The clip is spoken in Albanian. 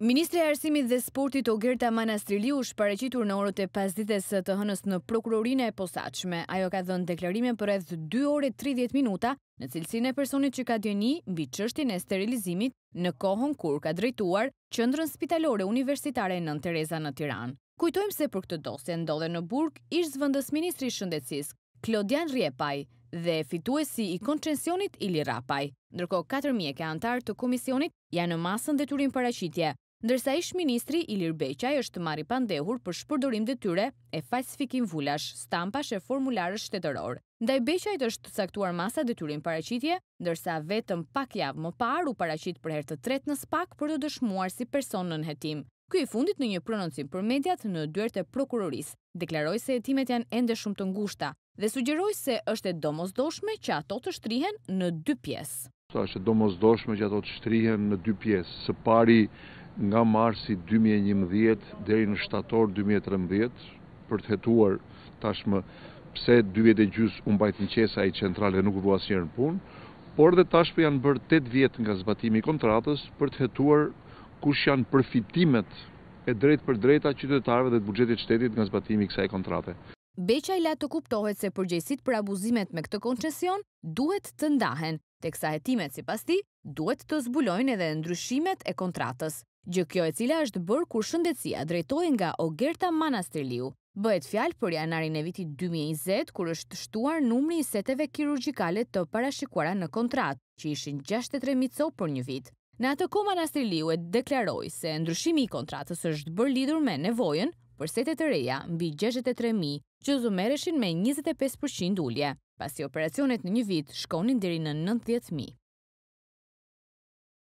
e Arsimit dhe Sportit Ogerta Manastrili u shpareqitur në orët e pasdites të hënës në prokurorinë e posaqme. Ajo ka dhënë deklarime për edhë 2 ore 30 minuta në cilësin e personit që ka djeni mbi qështin e sterilizimit në kohën kur ka drejtuar qëndrën spitalore universitare në Nën Tereza në Tiran. Kujtojmë se për këtë dosje ndodhe në Burg ishë zvëndës Ministri Shëndecisk, Klodian Riepaj dhe fituesi i koncensionit Ili Rapaj. Ndërko 4 mjeke antarë të komisionit janë në masën dhe paraqitje ndërsa ish ministri Ilir Beqaj është marri pandehur për shpërdorim dhe tyre e falsifikim vullash, stampash e formularës shtetëror. Ndaj Beqaj të është caktuar masa dhe tyrin paracitje, ndërsa vetëm pak javë më paru paracit për her të tret në spak për të dëshmuar si person në nëhetim. Ky i fundit në një prononcim për mediat në dyert e prokuroris, deklaroj se jetimet janë ende shumë të ngushta dhe sugjeroj se është e domos doshme që ato të shtrihen në dy pjesë. Sa që do mos doshme që ato të shtrihen në dy pjesë, së pari nga marsi 2011 dheri në shtator 2013, për të hetuar tashmë pse 2 vjetë e gjusë unë bajtë në qesa i centrale nuk vua si në punë, por dhe tashmë janë bërë 8 vjetë nga zbatimi kontratës për të hetuar kush janë përfitimet e drejt për drejta qytetarve dhe të bugjetit shtetit nga zbatimi kësaj kontrate. Beqa i latë të kuptohet se përgjesit për abuzimet me këtë koncesion duhet të ndahen, teksa hetimet si pasti, duhet të zbulojnë edhe ndryshimet e kontratës. Gjë kjo e cila është bërë kur shëndetësia drejtojnë nga Ogerta Manastirliu. Bëhet fjalë për janarin e vitit 2020, kur është shtuar numri i seteve kirurgjikale të parashikuara në kontratë, që ishin 63.000 co për një vit. Në atë ko Manastirliu e deklaroj se ndryshimi i kontratës është bërë lidur me nevojën për setet e reja mbi 63.000, që zumereshin me 25% ullje, pasi operacionet në një vit shkonin diri në 90.000.